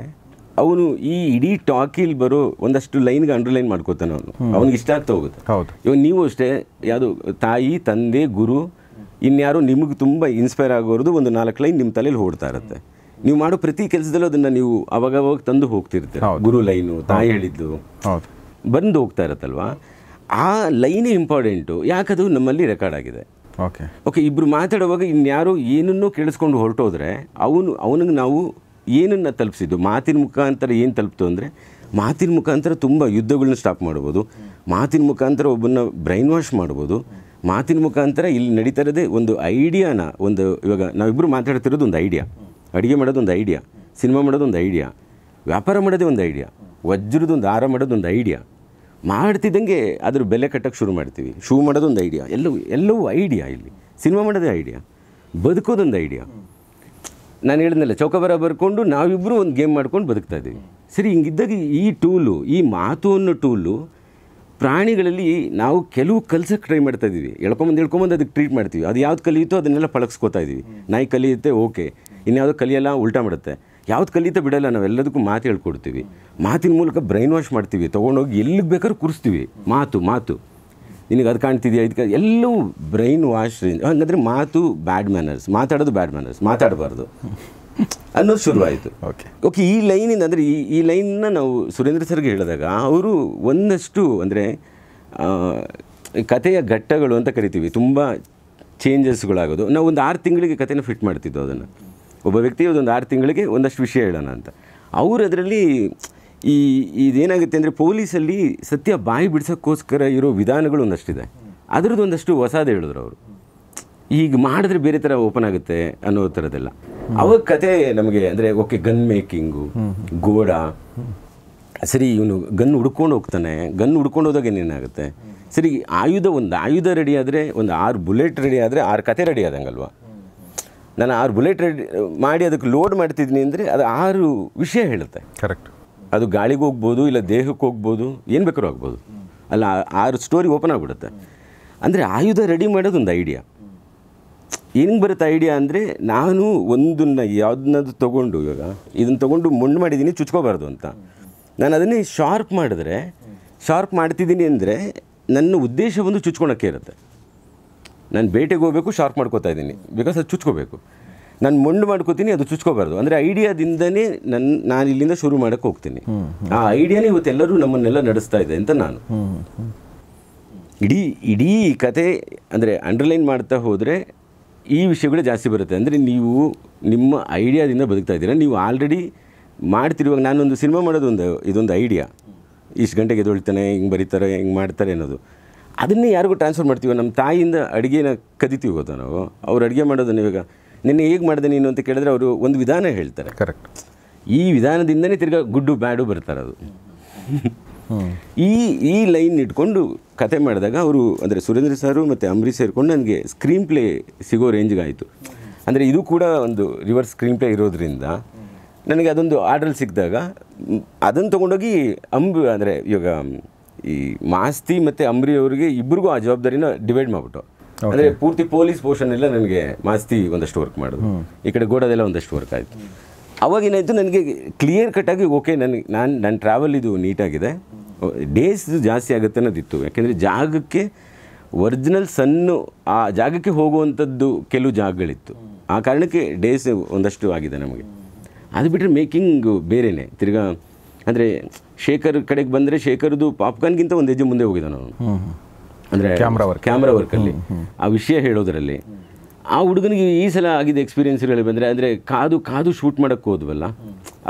ಅವನು ಈ ಇಡೀ ಟಾಕಿಲ್ ಬರೋ ಒಂದಷ್ಟು ಲೈನ್ಗೆ ಅಂಡರ್ಲೈನ್ ಮಾಡ್ಕೋತಾನೆ ಅವನು ಅವ್ನಿಗೆ ಇಷ್ಟ ಆಗ್ತಾ ಹೋಗುತ್ತೆ ಇವಾಗ ನೀವು ಅಷ್ಟೇ ಯಾವುದು ತಾಯಿ ತಂದೆ ಗುರು ಇನ್ಯಾರು ನಿಮಗೆ ತುಂಬ ಇನ್ಸ್ಪೈರ್ ಆಗೋರ್ದು ಒಂದು ನಾಲ್ಕು ಲೈನ್ ನಿಮ್ಮ ತಲೆಯಲ್ಲಿ ಓಡ್ತಾ ಇರುತ್ತೆ ನೀವು ಮಾಡೋ ಪ್ರತಿ ಕೆಲಸದಲ್ಲೂ ಅದನ್ನು ನೀವು ಅವಾಗವಾಗ ತಂದು ಹೋಗ್ತಿರ್ತೀರ ಗುರು ಲೈನು ತಾಯಿ ಹೇಳಿದ್ದು ಬಂದು ಹೋಗ್ತಾ ಇರತ್ತಲ್ವಾ ಆ ಲೈನೇ ಇಂಪಾರ್ಟೆಂಟು ಯಾಕದು ನಮ್ಮಲ್ಲಿ ರೆಕಾರ್ಡ್ ಆಗಿದೆ ಓಕೆ ಓಕೆ ಇಬ್ಬರು ಮಾತಾಡುವಾಗ ಇನ್ಯಾರು ಏನನ್ನೂ ಕೇಳಿಸ್ಕೊಂಡು ಹೊರಟೋದ್ರೆ ಅವನು ಅವನಿಗೆ ನಾವು ಏನನ್ನು ತಲುಪಿಸಿದ್ದು ಮಾತಿನ ಮುಖಾಂತರ ಏನು ತಲುಪ್ತು ಅಂದರೆ ಮಾತಿನ ಮುಖಾಂತರ ತುಂಬ ಯುದ್ಧಗಳನ್ನ ಸ್ಟಾಪ್ ಮಾಡ್ಬೋದು ಮಾತಿನ ಮುಖಾಂತರ ಒಬ್ಬನ್ನ ಬ್ರೈನ್ ವಾಶ್ ಮಾಡ್ಬೋದು ಮಾತಿನ ಮುಖಾಂತರ ಇಲ್ಲಿ ನಡೀತಾ ಇರೋದೇ ಒಂದು ಐಡಿಯಾನ ಒಂದು ಇವಾಗ ನಾವಿಬ್ಬರು ಮಾತಾಡ್ತಿರೋದು ಒಂದು ಐಡಿಯಾ ಅಡುಗೆ ಮಾಡೋದೊಂದು ಐಡಿಯಾ ಸಿನಿಮಾ ಮಾಡೋದೊಂದು ಐಡಿಯಾ ವ್ಯಾಪಾರ ಮಾಡೋದೇ ಒಂದು ಐಡಿಯಾ ವಜ್ರದೊಂದು ಆರ ಮಾಡೋದೊಂದು ಐಡಿಯಾ ಮಾಡ್ತಿದ್ದಂಗೆ ಅದ್ರ ಬೆಲೆ ಕಟ್ಟಕ್ಕೆ ಶುರು ಮಾಡ್ತೀವಿ ಶೂ ಮಾಡೋದೊಂದು ಐಡಿಯಾ ಎಲ್ಲವೂ ಎಲ್ಲವೂ ಐಡಿಯಾ ಇಲ್ಲಿ ಸಿನಿಮಾ ಮಾಡೋದೇ ಐಡಿಯಾ ಬದುಕೋದೊಂದು ಐಡಿಯಾ ನಾನು ಹೇಳಿದ್ನಲ್ಲ ಚೌಕಬರ ಬರ್ಕೊಂಡು ನಾವಿಬ್ಬರು ಒಂದು ಗೇಮ್ ಮಾಡ್ಕೊಂಡು ಬದುಕ್ತಾ ಇದ್ದೀವಿ ಸರಿ ಹಿಂಗಿದ್ದಾಗ ಈ ಟೂಲು ಈ ಮಾತು ಅನ್ನೋ ಟೂಲು ಪ್ರಾಣಿಗಳಲ್ಲಿ ನಾವು ಕೆಲವು ಕಲ್ಸಕ್ಕೆ ಟ್ರೈ ಮಾಡ್ತಾ ಇದ್ದೀವಿ ಎಳ್ಕೊಂಬಂದು ಎಳ್ಕೊಂಬಂದು ಅದಕ್ಕೆ ಟ್ರೀಟ್ ಮಾಡ್ತೀವಿ ಅದು ಯಾವ್ದು ಕಲಿಯುತ್ತೋ ಅದನ್ನೆಲ್ಲ ಪಳಗಿಸ್ಕೋತಾ ಇದ್ದೀವಿ ನಾಯಿ ಕಲಿಯುತ್ತೆ ಓಕೆ ಇನ್ಯಾವುದೋ ಕಲಿಯೋಲ್ಲ ಉಲ್ಟಾ ಮಾಡುತ್ತೆ ಯಾವ್ದು ಕಲಿತ ಬಿಡೋಲ್ಲ ನಾವೆಲ್ಲದಕ್ಕೂ ಮಾತು ಹೇಳ್ಕೊಡ್ತೀವಿ ಮಾತಿನ ಮೂಲಕ ಬ್ರೈನ್ ವಾಶ್ ಮಾಡ್ತೀವಿ ತೊಗೊಂಡೋಗಿ ಎಲ್ಲಿಗೆ ಬೇಕಾದ್ರೂ ಕೂರಿಸ್ತೀವಿ ಮಾತು ಮಾತು ನಿನಗೆ ಅದು ಕಾಣ್ತಿದೆಯಾ ಇದಕ್ಕೆ ಎಲ್ಲವೂ ಬ್ರೈನ್ ವಾಶ್ ಹಂಗಂದರೆ ಮಾತು ಬ್ಯಾಡ್ ಮ್ಯಾನರ್ಸ್ ಮಾತಾಡೋದು ಬ್ಯಾಡ್ ಮ್ಯಾನರ್ಸ್ ಮಾತಾಡಬಾರ್ದು ಅನ್ನೋದು ಶುರುವಾಯಿತು ಓಕೆ ಓಕೆ ಈ ಲೈನಿಂದ ಅಂದರೆ ಈ ಈ ಲೈನ್ನ ನಾವು ಸುರೇಂದ್ರ ಸರ್ಗೆ ಹೇಳಿದಾಗ ಅವರು ಒಂದಷ್ಟು ಅಂದರೆ ಕಥೆಯ ಘಟ್ಟಗಳು ಅಂತ ಕರಿತೀವಿ ತುಂಬ ಚೇಂಜಸ್ಗಳಾಗೋದು ನಾವು ಒಂದು ಆರು ತಿಂಗಳಿಗೆ ಕಥೆನ ಫಿಟ್ ಮಾಡ್ತಿದ್ದೋ ಅದನ್ನು ಒಬ್ಬ ವ್ಯಕ್ತಿ ಒಂದು ಆರು ತಿಂಗಳಿಗೆ ಒಂದಷ್ಟು ವಿಷಯ ಹೇಳೋಣ ಅಂತ ಅವರು ಅದರಲ್ಲಿ ಈ ಇದೇನಾಗುತ್ತೆ ಅಂದರೆ ಪೊಲೀಸಲ್ಲಿ ಸತ್ಯ ಬಾಯಿ ಬಿಡಿಸೋಕ್ಕೋಸ್ಕರ ಇರೋ ವಿಧಾನಗಳು ಒಂದಷ್ಟಿದೆ ಅದರದ್ದು ಒಂದಷ್ಟು ಹೊಸದು ಹೇಳಿದ್ರು ಅವರು ಈಗ ಮಾಡಿದ್ರೆ ಬೇರೆ ಥರ ಓಪನ್ ಆಗುತ್ತೆ ಅನ್ನೋ ಥರದ್ದೆಲ್ಲ ಅವಾಗ ಕತೆ ನಮಗೆ ಅಂದರೆ ಓಕೆ ಗನ್ ಮೇಕಿಂಗು ಗೋಡ ಸರಿ ಇವನು ಗನ್ ಹುಡ್ಕೊಂಡು ಹೋಗ್ತಾನೆ ಗನ್ ಹುಡ್ಕೊಂಡು ಹೋದಾಗ ಏನೇನಾಗುತ್ತೆ ಸರಿ ಆಯುಧ ಒಂದು ಆಯುಧ ರೆಡಿ ಆದರೆ ಒಂದು ಆರು ಬುಲೆಟ್ ರೆಡಿ ಆದರೆ ಆರು ಕತೆ ರೆಡಿ ಆದಂಗಲ್ವಾ ನಾನು ಆರು ಬುಲೆಟ್ ರೆಡಿ ಮಾಡಿ ಅದಕ್ಕೆ ಲೋಡ್ ಮಾಡ್ತಿದ್ದೀನಿ ಅಂದರೆ ಅದು ಆರು ವಿಷಯ ಹೇಳುತ್ತೆ ಕರೆಕ್ಟ್ ಅದು ಗಾಳಿಗೆ ಹೋಗ್ಬೋದು ಇಲ್ಲ ದೇಹಕ್ಕೆ ಹೋಗ್ಬೋದು ಏನು ಬೇಕಾದ್ರೂ ಆಗ್ಬೋದು ಅಲ್ಲ ಆರು ಸ್ಟೋರಿ ಓಪನ್ ಆಗಿಬಿಡುತ್ತೆ ಅಂದರೆ ಆಯುಧ ರೆಡಿ ಮಾಡೋದು ಒಂದು ಐಡಿಯಾ ಏನು ಬರುತ್ತೆ ಐಡಿಯಾ ಅಂದರೆ ನಾನು ಒಂದನ್ನು ಯಾವ್ದನ್ನದು ತೊಗೊಂಡು ಇವಾಗ ಇದನ್ನು ತೊಗೊಂಡು ಮುಂಡು ಮಾಡಿದ್ದೀನಿ ಚುಚ್ಕೋಬಾರ್ದು ಅಂತ ನಾನು ಅದನ್ನೇ ಶಾರ್ಪ್ ಮಾಡಿದ್ರೆ ಶಾರ್ಪ್ ಮಾಡ್ತಿದ್ದೀನಿ ಅಂದರೆ ನನ್ನ ಉದ್ದೇಶ ಒಂದು ಚುಚ್ಕೊಳಕ್ಕೆ ಇರುತ್ತೆ ನಾನು ಬೇಟೆಗೆ ಹೋಗಬೇಕು ಶಾರ್ಪ್ ಮಾಡ್ಕೋತಾ ಇದ್ದೀನಿ ಬಿಕಾಸ್ ಅದು ಚುಚ್ಕೋಬೇಕು ನಾನು ಮೊಂಡು ಮಾಡ್ಕೋತೀನಿ ಅದು ಚುಚ್ಕೋಬಾರ್ದು ಅಂದರೆ ಐಡಿಯಾದಿಂದನೇ ನನ್ನ ನಾನು ಇಲ್ಲಿಂದ ಶುರು ಮಾಡೋಕ್ಕೆ ಹೋಗ್ತೀನಿ ಆ ಐಡಿಯಾನೇ ಇವತ್ತೆಲ್ಲರೂ ನಮ್ಮನ್ನೆಲ್ಲ ನಡೆಸ್ತಾ ಇದೆ ಅಂತ ನಾನು ಇಡೀ ಇಡೀ ಕತೆ ಅಂದರೆ ಅಂಡರ್ಲೈನ್ ಮಾಡ್ತಾ ಹೋದರೆ ಈ ವಿಷಯಗಳು ಜಾಸ್ತಿ ಬರುತ್ತೆ ಅಂದರೆ ನೀವು ನಿಮ್ಮ ಐಡಿಯಾದಿಂದ ಬದುಕ್ತಾ ಇದ್ದೀರಾ ನೀವು ಆಲ್ರೆಡಿ ಮಾಡ್ತಿರುವಾಗ ನಾನೊಂದು ಸಿನಿಮಾ ಮಾಡೋದು ಒಂದು ಇದೊಂದು ಐಡಿಯಾ ಇಷ್ಟು ಗಂಟೆಗೆ ಎದೊಳ್ತಾನೆ ಹಿಂಗೆ ಬರೀತಾರೆ ಹಿಂಗೆ ಮಾಡ್ತಾರೆ ಅನ್ನೋದು ಅದನ್ನೇ ಯಾರಿಗೂ ಟ್ರಾನ್ಸ್ಫರ್ ಮಾಡ್ತೀವೋ ನಮ್ಮ ತಾಯಿಯಿಂದ ಅಡುಗೆನ ಕದಿತೀವಿ ಹೋದ ನಾವು ಅವ್ರು ಅಡುಗೆ ಮಾಡೋದನ್ನು ಇವಾಗ ನಿನ್ನೆ ಹೇಗೆ ಮಾಡಿದೆ ನೀನು ಅಂತ ಕೇಳಿದ್ರೆ ಅವರು ಒಂದು ವಿಧಾನ ಹೇಳ್ತಾರೆ ಕರೆಕ್ಟ್ ಈ ವಿಧಾನದಿಂದನೇ ತಿರ್ಗಾ ಗುಡ್ಡು ಬ್ಯಾಡು ಬರ್ತಾರೆ ಅದು ಈ ಈ ಲೈನ್ ಇಟ್ಕೊಂಡು ಕತೆ ಮಾಡಿದಾಗ ಅವರು ಅಂದರೆ ಸುರೇಂದ್ರ ಸಾರು ಮತ್ತು ಅಂಬ್ರಿ ಸೇರಿಕೊಂಡು ನನಗೆ ಸ್ಕ್ರೀನ್ ಪ್ಲೇ ಸಿಗೋ ರೇಂಜ್ಗೆ ಆಯಿತು ಅಂದರೆ ಇದು ಕೂಡ ಒಂದು ರಿವರ್ಸ್ ಸ್ಕ್ರೀನ್ ಪ್ಲೇ ಇರೋದ್ರಿಂದ ನನಗೆ ಅದೊಂದು ಆರ್ಡರ್ ಸಿಕ್ಕಿದಾಗ ಅದನ್ನು ತೊಗೊಂಡೋಗಿ ಅಂಬ್ ಅಂದರೆ ಇವಾಗ ಈ ಮಾಸ್ತಿ ಮತ್ತು ಅಂಬರಿ ಅವರಿಗೆ ಇಬ್ಬರಿಗೂ ಆ ಜವಾಬ್ದಾರಿನ ಡಿವೈಡ್ ಮಾಡಿಬಿಟ್ಟು ಅಂದರೆ ಪೂರ್ತಿ ಪೊಲೀಸ್ ಪೋರ್ಷನ್ ಎಲ್ಲ ನನಗೆ ಮಾಸ್ತಿ ಒಂದಷ್ಟು ವರ್ಕ್ ಮಾಡೋದು ಈ ಕಡೆ ಗೋಡದೆಲ್ಲ ಒಂದಷ್ಟು ವರ್ಕ್ ಆಯಿತು ಅವಾಗೇನಾಯಿತು ನನಗೆ ಕ್ಲಿಯರ್ ಕಟ್ಟಾಗಿ ಓಕೆ ನನಗೆ ನಾನು ನನ್ನ ಟ್ರಾವೆಲ್ ಇದು ನೀಟಾಗಿದೆ ಡೇಸ್ ಜಾಸ್ತಿ ಆಗುತ್ತೆ ಅನ್ನೋದಿತ್ತು ಯಾಕೆಂದರೆ ಜಾಗಕ್ಕೆ ಒರಿಜಿನಲ್ ಸನ್ನು ಆ ಜಾಗಕ್ಕೆ ಹೋಗುವಂಥದ್ದು ಕೆಲವು ಜಾಗಗಳಿತ್ತು ಆ ಕಾರಣಕ್ಕೆ ಡೇಸ್ ಒಂದಷ್ಟು ಆಗಿದೆ ನಮಗೆ ಅದು ಬಿಟ್ಟರೆ ಮೇಕಿಂಗ್ ಬೇರೆಯೇ ತಿರ್ಗಾ ಅಂದರೆ ಶೇಖರ್ ಕಡೆಗೆ ಬಂದರೆ ಶೇಖರ್ದು ಪಾಪ್ಕಾರ್ನ್ಗಿಂತ ಒಂದು ಹೆಜ್ಜೆ ಮುಂದೆ ಹೋಗಿದ್ದಾನೆ ನಾನು ಅಂದರೆ ಕ್ಯಾಮ್ರಾ ವರ್ಕ್ ಕ್ಯಾಮ್ರಾ ವರ್ಕಲ್ಲಿ ಆ ವಿಷಯ ಹೇಳೋದರಲ್ಲಿ ಆ ಹುಡುಗನಿಗೆ ಈ ಸಲ ಆಗಿದ್ದ ಹೇಳಿ ಬಂದರೆ ಅಂದರೆ ಕಾದು ಕಾದು ಶೂಟ್ ಮಾಡೋಕ್ಕೆ ಹೋದ್ವಲ್ಲ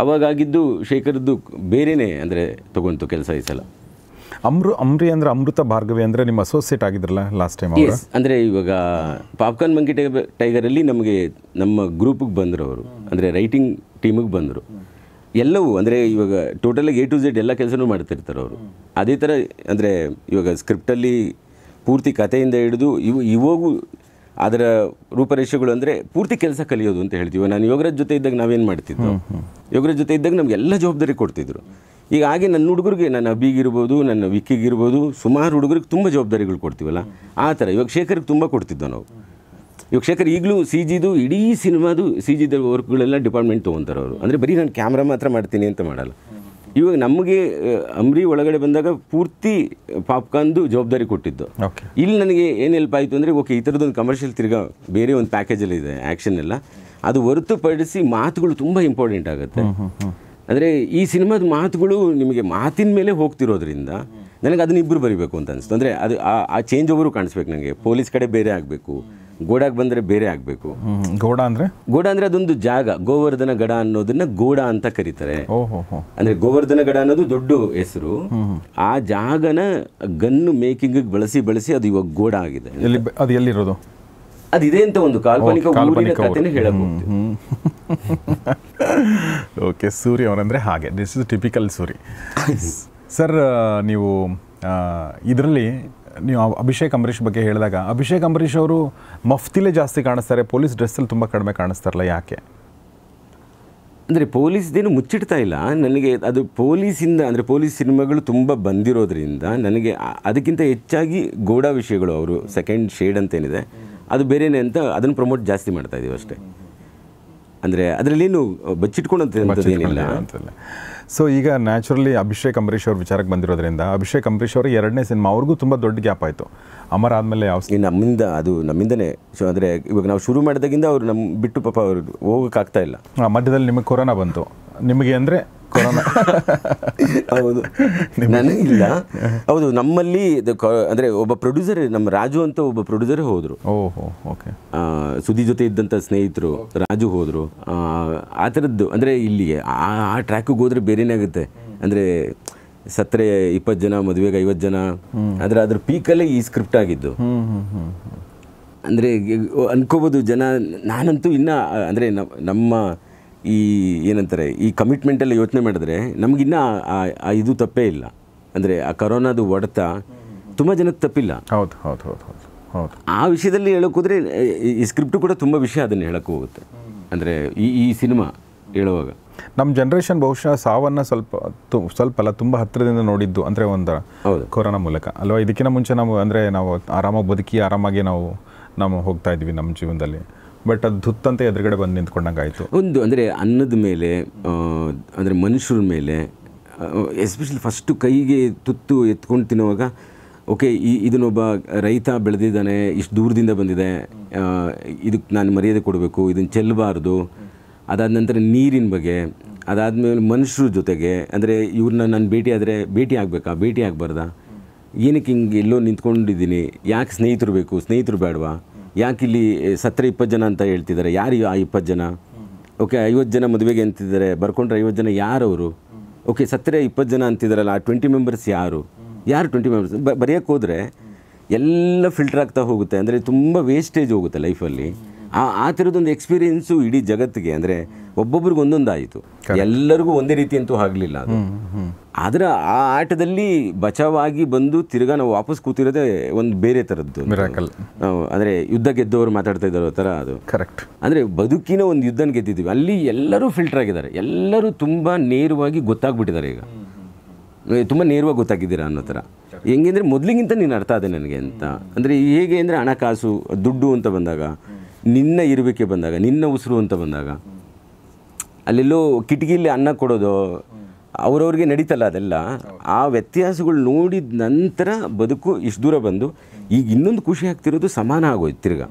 ಅವಾಗಾಗಿದ್ದು ಶೇಖರದ್ದು ಬೇರೆಯೇ ಅಂದರೆ ತೊಗೊಂತು ಕೆಲಸ ಈ ಸಲ ಅಮೃ ಅಮ್ರಿ ಅಂದರೆ ಅಮೃತ ಭಾರ್ಗವಿ ಅಂದರೆ ನಿಮ್ಮ ಅಸೋಸಿಯೇಟ್ ಆಗಿದ್ರಲ್ಲ ಲಾಸ್ಟ್ ಟೈಮ್ ಅಂದರೆ ಇವಾಗ ಪಾಪ್ಕಾರ್ನ್ ಮಂಕಿ ಟೈಗರಲ್ಲಿ ನಮಗೆ ನಮ್ಮ ಗ್ರೂಪಿಗೆ ಬಂದರು ಅವರು ಅಂದರೆ ರೈಟಿಂಗ್ ಟೀಮಿಗೆ ಬಂದರು ಎಲ್ಲವೂ ಅಂದರೆ ಇವಾಗ ಟೋಟಲಾಗಿ ಎ ಟು ಝೆಡ್ ಎಲ್ಲ ಕೆಲಸನೂ ಮಾಡ್ತಿರ್ತಾರೆ ಅವರು ಅದೇ ಥರ ಅಂದರೆ ಇವಾಗ ಸ್ಕ್ರಿಪ್ಟಲ್ಲಿ ಪೂರ್ತಿ ಕಥೆಯಿಂದ ಹಿಡಿದು ಇವು ಇವಾಗೂ ಅದರ ರೂಪರೇಷೆಗಳು ಅಂದರೆ ಪೂರ್ತಿ ಕೆಲಸ ಕಲಿಯೋದು ಅಂತ ಹೇಳ್ತೀವಿ ನಾನು ಯೋಗರಾಜ್ ಜೊತೆ ಇದ್ದಾಗ ನಾವೇನು ಮಾಡ್ತಿದ್ದೋ ಯೋಗರಾಜ್ ಜೊತೆ ಇದ್ದಾಗ ನಮಗೆ ಎಲ್ಲ ಜವಾಬ್ದಾರಿ ಕೊಡ್ತಿದ್ರು ಈಗ ಹಾಗೆ ನನ್ನ ಹುಡುಗರಿಗೆ ನನ್ನ ಅಬಿಗಿರ್ಬೋದು ನನ್ನ ವಿಕ್ಕಿಗಿರ್ಬೋದು ಸುಮಾರು ಹುಡುಗರಿಗೆ ತುಂಬ ಜವಾಬ್ದಾರಿಗಳು ಕೊಡ್ತೀವಲ್ಲ ಆ ಥರ ಇವಾಗ ಶೇಖರ್ಗೆ ತುಂಬ ಕೊಡ್ತಿದ್ದೋ ನಾವು ಇವಾಗ ಶೇಖರ್ ಈಗಲೂ ಸಿ ಜಿದು ಇಡೀ ಸಿನಿಮಾದು ಸಿ ಜಿದ ವರ್ಕ್ಗಳೆಲ್ಲ ಡಿಪಾರ್ಟ್ಮೆಂಟ್ ತೊಗೊತಾರೆ ಅವರು ಅಂದರೆ ಬರೀ ನಾನು ಕ್ಯಾಮ್ರಾ ಮಾತ್ರ ಮಾಡ್ತೀನಿ ಅಂತ ಮಾಡಲ್ಲ ಇವಾಗ ನಮಗೆ ಅಂಬ್ರಿ ಒಳಗಡೆ ಬಂದಾಗ ಪೂರ್ತಿ ಪಾಪ್ಕಾರ್ನ್ದು ಜವಾಬ್ದಾರಿ ಕೊಟ್ಟಿದ್ದು ಇಲ್ಲಿ ನನಗೆ ಏನು ಹೆಲ್ಪ್ ಆಯಿತು ಅಂದರೆ ಓಕೆ ಈ ಒಂದು ಕಮರ್ಷಿಯಲ್ ತಿರ್ಗಾ ಬೇರೆ ಒಂದು ಪ್ಯಾಕೇಜಲ್ಲಿ ಇದೆ ಆ್ಯಕ್ಷನ್ ಎಲ್ಲ ಅದು ಹೊರತುಪಡಿಸಿ ಮಾತುಗಳು ತುಂಬ ಇಂಪಾರ್ಟೆಂಟ್ ಆಗುತ್ತೆ ಅಂದರೆ ಈ ಸಿನಿಮಾದ ಮಾತುಗಳು ನಿಮಗೆ ಮಾತಿನ ಮೇಲೆ ಹೋಗ್ತಿರೋದ್ರಿಂದ ನನಗೆ ಅದನ್ನ ಇಬ್ಬರು ಬರಿಬೇಕು ಅಂತ ಅನಿಸ್ತು ಅಂದರೆ ಅದು ಆ ಚೇಂಜ್ ಓವರು ಕಾಣಿಸ್ಬೇಕು ನನಗೆ ಪೊಲೀಸ್ ಕಡೆ ಬೇರೆ ಆಗಬೇಕು ಗೋಡಕ್ಕೆ ಬಂದರೆ ಬೇರೆ ಆಗಬೇಕು ಗೋಡ ಅಂದರೆ ಗೋಡ ಅಂದರೆ ಅದೊಂದು ಜಾಗ ಗೋವರ್ಧನ ಗಡ ಅನ್ನೋದನ್ನ ಗೋಡ ಅಂತ ಕರೀತಾರೆ ಅಂದರೆ ಗೋವರ್ಧನ ಗಡ ಅನ್ನೋದು ದೊಡ್ಡ ಹೆಸರು ಆ ಜಾಗನ ಗನ್ನು ಮೇಕಿಂಗ್ ಬಳಸಿ ಬಳಸಿ ಅದು ಇವಾಗ ಗೋಡ ಆಗಿದೆ ಅದು ಎಲ್ಲಿರೋದು ಅದಿದೆ ಅಂತ ಒಂದು ಕಾಲ್ಪನಿಕ ಊರಿನ ಕಥೆನೇ ಹೇಳಬಹುದು <laughs> ಓಕೆ ಸೂರ್ಯ ಅವರಂದ್ರೆ ಹಾಗೆ this is typical Suri sir <laughs> ನೀವು ಇದರಲ್ಲಿ ನೀವು ಅಭಿಷೇಕ್ ಅಂಬರೀಷ್ ಬಗ್ಗೆ ಹೇಳಿದಾಗ ಅಭಿಷೇಕ್ ಅಂಬರೀಷ್ ಅವರು ಮಫ್ತಿಲೇ ಜಾಸ್ತಿ ಕಾಣಿಸ್ತಾರೆ ಪೊಲೀಸ್ ಡ್ರೆಸ್ಸಲ್ಲಿ ತುಂಬ ಕಡಿಮೆ ಕಾಣಿಸ್ತಾರಲ್ಲ ಯಾಕೆ ಅಂದರೆ ಪೊಲೀಸ್ದೇನು ಮುಚ್ಚಿಡ್ತಾ ಇಲ್ಲ ನನಗೆ ಅದು ಪೊಲೀಸಿಂದ ಅಂದರೆ ಪೊಲೀಸ್ ಸಿನಿಮಾಗಳು ತುಂಬ ಬಂದಿರೋದ್ರಿಂದ ನನಗೆ ಅದಕ್ಕಿಂತ ಹೆಚ್ಚಾಗಿ ಗೋಡಾ ವಿಷಯಗಳು ಅವರು ಸೆಕೆಂಡ್ ಶೇಡ್ ಅಂತೇನಿದೆ ಅದು ಬೇರೆನೇ ಅಂತ ಅದನ್ನು ಪ್ರಮೋಟ್ ಜಾಸ್ತಿ ಮಾಡ್ತಾ ಇದ್ದೀವಿ ಅಷ್ಟೇ ಅಂದರೆ ಅದರಲ್ಲೇನು ಏನಿಲ್ಲ ಅಂತಲ್ಲ ಸೊ ಈಗ ನ್ಯಾಚುರಲಿ ಅಭಿಷೇಕ್ ಅಂಬರೀಷ್ ಅವ್ರ ವಿಚಾರಕ್ಕೆ ಬಂದಿರೋದ್ರಿಂದ ಅಭಿಷೇಕ್ ಅಂಬರೀಷ್ ಅವರ ಎರಡನೇ ಸಿನಿಮಾ ಅವ್ರಿಗೂ ತುಂಬ ದೊಡ್ಡ ಗ್ಯಾಪ್ ಆಯಿತು ಅಮರ್ ಆದಮೇಲೆ ಯಾವ ನಮ್ಮಿಂದ ಅದು ನಮ್ಮಿಂದನೇ ಸೊ ಅಂದರೆ ಇವಾಗ ನಾವು ಶುರು ಮಾಡಿದಾಗಿಂದ ಅವರು ನಮ್ಮ ಬಿಟ್ಟು ಪಾಪ ಅವರು ಹೋಗೋಕ್ಕಾಗ್ತಾ ಇಲ್ಲ ಮಧ್ಯದಲ್ಲಿ ನಿಮಗೆ ಕೊರೋನಾ ಬಂತು ನಿಮಗೆ ಅಂದರೆ <laughs> ಹೌದು ನನಗಿಲ್ಲ ಹೌದು ನಮ್ಮಲ್ಲಿ ಅಂದ್ರೆ ಒಬ್ಬ ಪ್ರೊಡ್ಯೂಸರ್ ನಮ್ಮ ರಾಜು ಅಂತ ಒಬ್ಬ ಪ್ರೊಡ್ಯೂಸರ್ ಹೋದ್ರು ಓಕೆ ಜೊತೆ ಇದ್ದಂತ ಸ್ನೇಹಿತರು ರಾಜು ಹೋದ್ರು ಆ ಥರದ್ದು ಅಂದ್ರೆ ಇಲ್ಲಿಗೆ ಆ ಟ್ರ್ಯಾಕ್ ಹೋದ್ರೆ ಬೇರೆನೇ ಆಗುತ್ತೆ ಅಂದ್ರೆ ಸತ್ರೆ ಇಪ್ಪತ್ತು ಜನ ಮದುವೆಗೆ ಐವತ್ತು ಜನ ಅಂದ್ರೆ ಅದ್ರ ಪೀಕಲ್ಲೇ ಈ ಸ್ಕ್ರಿಪ್ಟ್ ಆಗಿದ್ದು ಅಂದ್ರೆ ಅನ್ಕೋಬಹುದು ಜನ ನಾನಂತೂ ಇನ್ನ ಅಂದ್ರೆ ನಮ್ಮ ಈ ಏನಂತಾರೆ ಈ ಕಮಿಟ್ಮೆಂಟೆಲ್ಲ ಯೋಚನೆ ಮಾಡಿದ್ರೆ ನಮಗಿನ್ನೂ ಇದು ತಪ್ಪೇ ಇಲ್ಲ ಅಂದರೆ ಆ ಕರೋನಾದು ಒಡೆತ ತುಂಬ ಜನಕ್ಕೆ ತಪ್ಪಿಲ್ಲ ಹೌದು ಹೌದು ಹೌದು ಹೌದು ಹೌದು ಆ ವಿಷಯದಲ್ಲಿ ಹೇಳೋಕ್ಕೋದ್ರೆ ಈ ಸ್ಕ್ರಿಪ್ಟು ಕೂಡ ತುಂಬ ವಿಷಯ ಅದನ್ನು ಹೇಳಕ್ಕೆ ಹೋಗುತ್ತೆ ಅಂದರೆ ಈ ಈ ಸಿನಿಮಾ ಹೇಳುವಾಗ ನಮ್ಮ ಜನ್ರೇಷನ್ ಬಹುಶಃ ಸಾವನ್ನು ಸ್ವಲ್ಪ ಸ್ವಲ್ಪ ಅಲ್ಲ ತುಂಬ ಹತ್ತಿರದಿಂದ ನೋಡಿದ್ದು ಅಂದರೆ ಒಂದು ಕೊರೋನಾ ಮೂಲಕ ಅಲ್ವಾ ಇದಕ್ಕಿಂತ ಮುಂಚೆ ನಾವು ಅಂದರೆ ನಾವು ಆರಾಮಾಗಿ ಬದುಕಿ ಆರಾಮಾಗಿ ನಾವು ನಾವು ಹೋಗ್ತಾ ಇದ್ವಿ ನಮ್ಮ ಜೀವನದಲ್ಲಿ ಬಟ್ ಅದು ಧುತ್ತಂತೆ ಎದುರುಗಡೆ ಬಂದು ನಿಂತ್ಕೊಂಡಂಗಾಯಿತು ಒಂದು ಅಂದರೆ ಅನ್ನದ ಮೇಲೆ ಅಂದರೆ ಮನುಷ್ಯರ ಮೇಲೆ ಎಸ್ಪೆಷಲಿ ಫಸ್ಟು ಕೈಗೆ ತುತ್ತು ಎತ್ಕೊಂಡು ತಿನ್ನುವಾಗ ಓಕೆ ಈ ಇದನ್ನೊಬ್ಬ ರೈತ ಬೆಳೆದಿದ್ದಾನೆ ಇಷ್ಟು ದೂರದಿಂದ ಬಂದಿದೆ ಇದಕ್ಕೆ ನಾನು ಮರ್ಯಾದೆ ಕೊಡಬೇಕು ಇದನ್ನು ಚೆಲ್ಲಬಾರ್ದು ಅದಾದ ನಂತರ ನೀರಿನ ಬಗ್ಗೆ ಅದಾದಮೇಲೆ ಮನುಷ್ಯರ ಜೊತೆಗೆ ಅಂದರೆ ಇವ್ರನ್ನ ನಾನು ಭೇಟಿ ಆದರೆ ಭೇಟಿ ಆಗಬೇಕಾ ಭೇಟಿ ಆಗಬಾರ್ದಾ ಏನಕ್ಕೆ ಹಿಂಗೆ ಎಲ್ಲೋ ನಿಂತ್ಕೊಂಡಿದ್ದೀನಿ ಯಾಕೆ ಸ್ನೇಹಿತರು ಬೇಕು ಸ್ನೇಹಿತರು ಬೇಡವಾ ಯಾಕೆ ಇಲ್ಲಿ ಸತ್ತರೆ ಇಪ್ಪತ್ತು ಜನ ಅಂತ ಹೇಳ್ತಿದ್ದಾರೆ ಯಾರು ಆ ಇಪ್ಪತ್ತು ಜನ ಓಕೆ ಐವತ್ತು ಜನ ಮದುವೆಗೆ ಅಂತಿದ್ದಾರೆ ಬರ್ಕೊಂಡ್ರೆ ಐವತ್ತು ಜನ ಯಾರವರು ಓಕೆ ಸತ್ತರೆ ಇಪ್ಪತ್ತು ಜನ ಅಂತಿದ್ದಾರಲ್ಲ ಆ ಟ್ವೆಂಟಿ ಮೆಂಬರ್ಸ್ ಯಾರು ಯಾರು ಟ್ವೆಂಟಿ ಮೆಂಬರ್ಸ್ ಬರೆಯೋಕ್ಕೆ ಹೋದರೆ ಎಲ್ಲ ಫಿಲ್ಟರ್ ಆಗ್ತಾ ಹೋಗುತ್ತೆ ಅಂದರೆ ತುಂಬ ವೇಸ್ಟೇಜ್ ಹೋಗುತ್ತೆ ಲೈಫಲ್ಲಿ ಆ ಆ ಥರದೊಂದು ಎಕ್ಸ್ಪೀರಿಯೆನ್ಸು ಇಡೀ ಜಗತ್ತಿಗೆ ಅಂದರೆ ಒಬ್ಬೊಬ್ರಿಗೆ ಆಯಿತು ಎಲ್ಲರಿಗೂ ಒಂದೇ ರೀತಿ ಅಂತೂ ಆಗಲಿಲ್ಲ ಅದು ಆದರೆ ಆ ಆಟದಲ್ಲಿ ಬಚಾವಾಗಿ ಬಂದು ತಿರ್ಗಾ ನಾವು ವಾಪಸ್ ಕೂತಿರೋದೇ ಒಂದು ಬೇರೆ ಥರದ್ದು ಅಂದರೆ ಯುದ್ಧ ಗೆದ್ದವರು ಮಾತಾಡ್ತಾ ಇದ್ದಾರೋ ಥರ ಅದು ಕರೆಕ್ಟ್ ಅಂದರೆ ಬದುಕಿನ ಒಂದು ಯುದ್ಧನ ಗೆದ್ದಿದ್ದೀವಿ ಅಲ್ಲಿ ಎಲ್ಲರೂ ಫಿಲ್ಟರ್ ಆಗಿದ್ದಾರೆ ಎಲ್ಲರೂ ತುಂಬ ನೇರವಾಗಿ ಗೊತ್ತಾಗ್ಬಿಟ್ಟಿದ್ದಾರೆ ಈಗ ತುಂಬ ನೇರವಾಗಿ ಗೊತ್ತಾಗಿದ್ದೀರಾ ಅನ್ನೋ ಥರ ಹೆಂಗೆ ಅಂದರೆ ಮೊದಲಿಗಿಂತ ನೀನು ಅರ್ಥ ಅದೇ ನನಗೆ ಅಂತ ಅಂದರೆ ಹೇಗೆ ಅಂದರೆ ಹಣಕಾಸು ದುಡ್ಡು ಅಂತ ಬಂದಾಗ ನಿನ್ನ ಇರುವಿಕೆ ಬಂದಾಗ ನಿನ್ನ ಉಸಿರು ಅಂತ ಬಂದಾಗ ಅಲ್ಲೆಲ್ಲೋ ಕಿಟಕಿಲಿ ಅನ್ನ ಕೊಡೋದು ಅವರವ್ರಿಗೆ ನಡೀತಲ್ಲ ಅದೆಲ್ಲ ಆ ವ್ಯತ್ಯಾಸಗಳು ನೋಡಿದ ನಂತರ ಬದುಕು ಇಷ್ಟು ದೂರ ಬಂದು ಈಗ ಇನ್ನೊಂದು ಖುಷಿ ಆಗ್ತಿರೋದು ಸಮಾನ ಆಗೋಯ್ತು ತಿರ್ಗಾ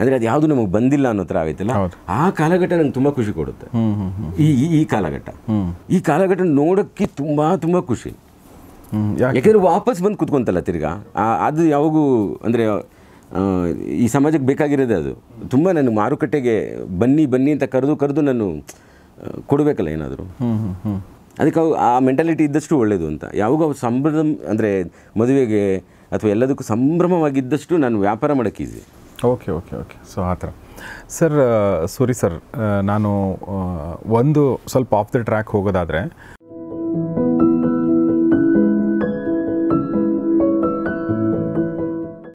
ಅಂದರೆ ಅದು ಯಾವುದು ನಮಗೆ ಬಂದಿಲ್ಲ ಅನ್ನೋ ಥರ ಆಗೈತಲ್ಲ ಆ ಕಾಲಘಟ್ಟ ನಂಗೆ ತುಂಬ ಖುಷಿ ಕೊಡುತ್ತೆ ಈ ಈ ಕಾಲಘಟ್ಟ ಈ ಕಾಲಘಟ್ಟ ನೋಡೋಕ್ಕೆ ತುಂಬ ತುಂಬ ಖುಷಿ ಯಾಕೆಂದ್ರೆ ವಾಪಸ್ ಬಂದು ಕುತ್ಕೊಂತಲ್ಲ ತಿರ್ಗ ಅದು ಯಾವಾಗೂ ಅಂದರೆ ಈ ಸಮಾಜಕ್ಕೆ ಬೇಕಾಗಿರೋದೇ ಅದು ತುಂಬ ನಾನು ಮಾರುಕಟ್ಟೆಗೆ ಬನ್ನಿ ಬನ್ನಿ ಅಂತ ಕರೆದು ಕರೆದು ನಾನು ಕೊಡಬೇಕಲ್ಲ ಏನಾದರೂ ಅದಕ್ಕೆ ಅವು ಆ ಮೆಂಟಾಲಿಟಿ ಇದ್ದಷ್ಟು ಒಳ್ಳೆಯದು ಅಂತ ಯಾವಾಗ ಅವ್ರು ಸಂಭ್ರಮ ಅಂದರೆ ಮದುವೆಗೆ ಅಥವಾ ಎಲ್ಲದಕ್ಕೂ ಸಂಭ್ರಮವಾಗಿದ್ದಷ್ಟು ನಾನು ವ್ಯಾಪಾರ ಮಾಡೋಕ್ಕೆ easy okay okay okay so ಆ ಥರ ಸರ್ ಸೋರಿ ಸರ್ ನಾನು ಒಂದು ಸ್ವಲ್ಪ ಆಫ್ ದ ಟ್ರ್ಯಾಕ್ ಹೋಗೋದಾದರೆ